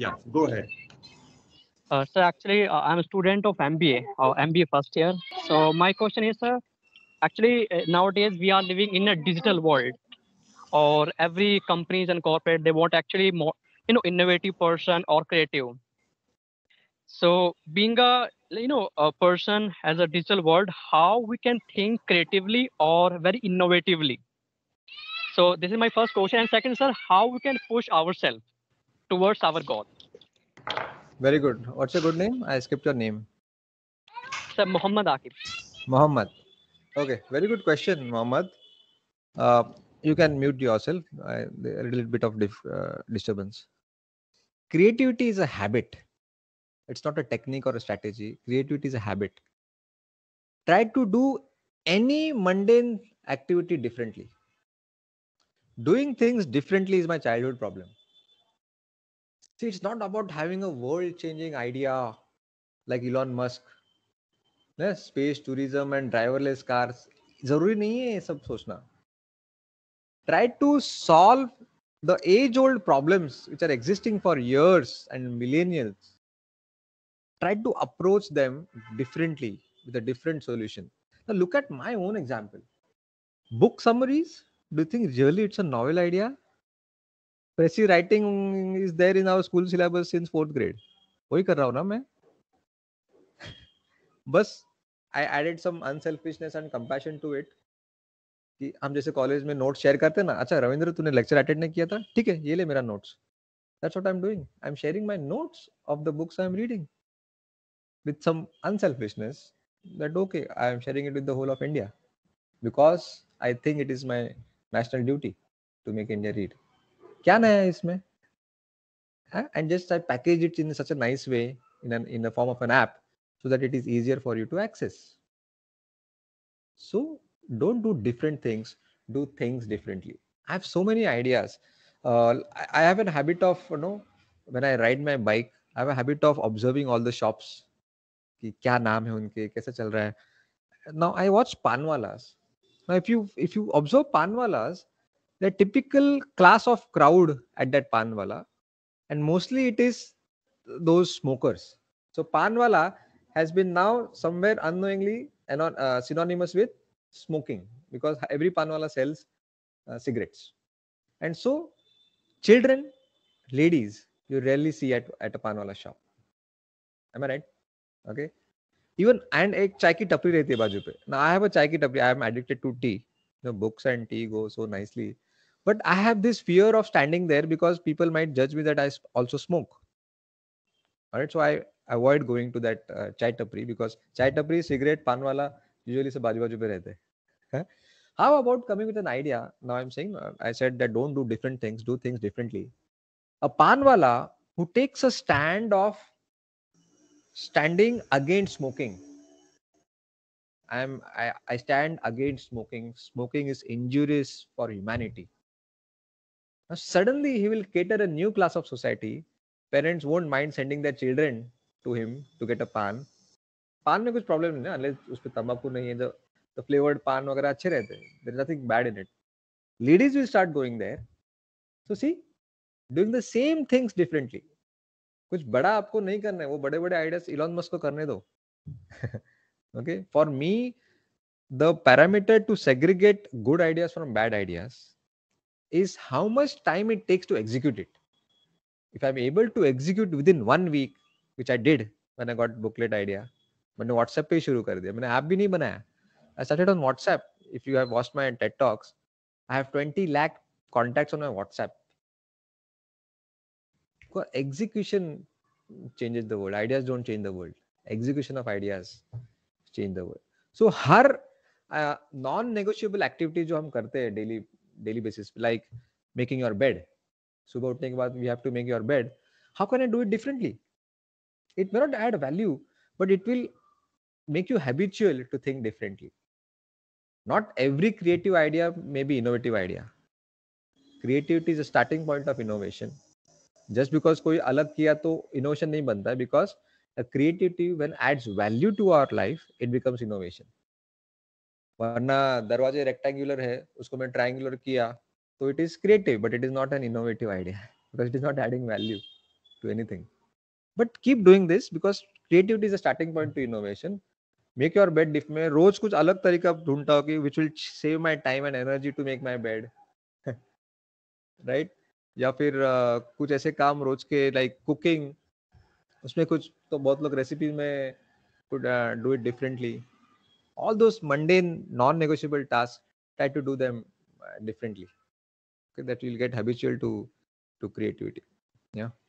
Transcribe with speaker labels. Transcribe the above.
Speaker 1: Yeah, go ahead. Uh, so actually, uh, I'm a student of MBA, uh, MBA first year. So my question is, sir, actually uh, nowadays we are living in a digital world, or every companies and corporate they want actually more, you know, innovative person or creative. So being a you know a person as a digital world, how we can think creatively or very innovatively. So this is my first question, and second, sir, how we can push ourselves towards our goal. Very good. What's your good name? I skipped your name. Sir Muhammad Akib. Muhammad. Okay. Very good question, Muhammad. Uh, you can mute yourself. I, a little bit of dif- uh, disturbance. Creativity is a habit. It's not a technique or a strategy. Creativity is a habit. Try to do any mundane activity differently. Doing things differently is my childhood problem See, it's not about having a world changing idea like Elon Musk. space tourism, and driverless cars. It's जरूरी नहीं है ये सब सोचना Try to solve the age-old problems which are existing for years and millennials try to approach them differently with a different solution now look at my own example book summaries do you think really it's a novel idea precis writing is there in our school syllabus since fourth grade वही कर रहा हूँ ना मैं बस I added some unselfishness and compassion to it कि हम जैसे कॉलेज में नोट्स शेयर करते हैं ना अच्छा रविंद्र तूने लेक्चर अटेंड नहीं किया था ठीक है ये ले मेरा notes that's what I am doing I am sharing my notes of the books I am reading with some unselfishness that okay I am sharing it with the whole of India because I think it is my national duty to make India read क्या नया है इसमें and just I package it in such a nice way in in form of an app so that it is easier for you to access so don't do different things do things differently I have so many ideas I have an habit of know when I ride my bike I have habit of observing all the shops कि क्या नाम है उनके कैसे चल रहा है now I watch paanwalas now if you if you observe paanwalas the typical class of crowd at that panwala and mostly it is those smokers so panwala has been now somewhere unknowingly and uh, synonymous with smoking because every panwala sells uh, cigarettes and so children ladies you rarely see at, at a panwala shop am i right okay even and a chai ki tapri rehti hai baaju pe now i have a chai ki tapri i am addicted to tea you know books and tea go so nicely but i have this fear of standing there because people might judge me that i also smoke all right so i avoid going to that uh, chai tapri because chai tapri cigarette panwala usually se baaju baaju pe rehte how about coming with an idea now i'm saying uh, i said that don't do different things do things differently a panwala who takes a stand of standing against smoking i'm I, I stand against smoking smoking is injurious for humanity Now, suddenly he will cater a new class of society. Parents won't mind sending their children to him to get a pan. पान में कुछ problem नहीं ना unless उस पर तम्बाकू नहीं है जो तो फ्लेवर्ड पान वगैरह अच्छे रहते हैं there is nothing bad in it ladies will start going there so see doing the same things differently कुछ बड़ा आपको नहीं करना है वो बड़े बड़े आइडियाज इलॉन मस्क को करने दो okay for me the parameter to segregate good ideas from bad ideas is how much time it takes to execute it. If I'm able to execute within one week, which I did when I got booklet idea, मैंने WhatsApp पे ही शुरू कर दिया मैंने app भी नहीं बनाया I WhatsApp. If you have watched my TED Talks, I have 20 lakh contacts on my WhatsApp. Execution changes the world. Ideas don't change the world. Execution of ideas change the world. So हर uh, non-negotiable activity जो हम करते हैं daily basis like making your bed subah uthne ke baad we have to make your bed how can i do it differently it may not add value but it will make you habitual to think differently not every creative idea may be innovative idea creativity is a starting point of innovation just because कोई अलग किया तो innovation नहीं बनता है because a creativity when adds value to our life it becomes innovation वरना दरवाजे rectangular है उसको मैं ट्राइंगुलर किया तो it is creative but it is not an innovative idea because it is not adding value to anything but keep doing this because creativity is a starting point to innovation make your bed डिफ मैं रोज कुछ अलग तरीका ढूंढता हूँ कि which will save my time and energy to make my bed right या फिर uh, कुछ ऐसे काम रोज के लाइक like कुकिंग उसमें कुछ तो बहुत लोग रेसिपीज में do it differently all those mundane non-negotiable tasks try to do them uh, differently okay that you'll get habitual to to creativity yeah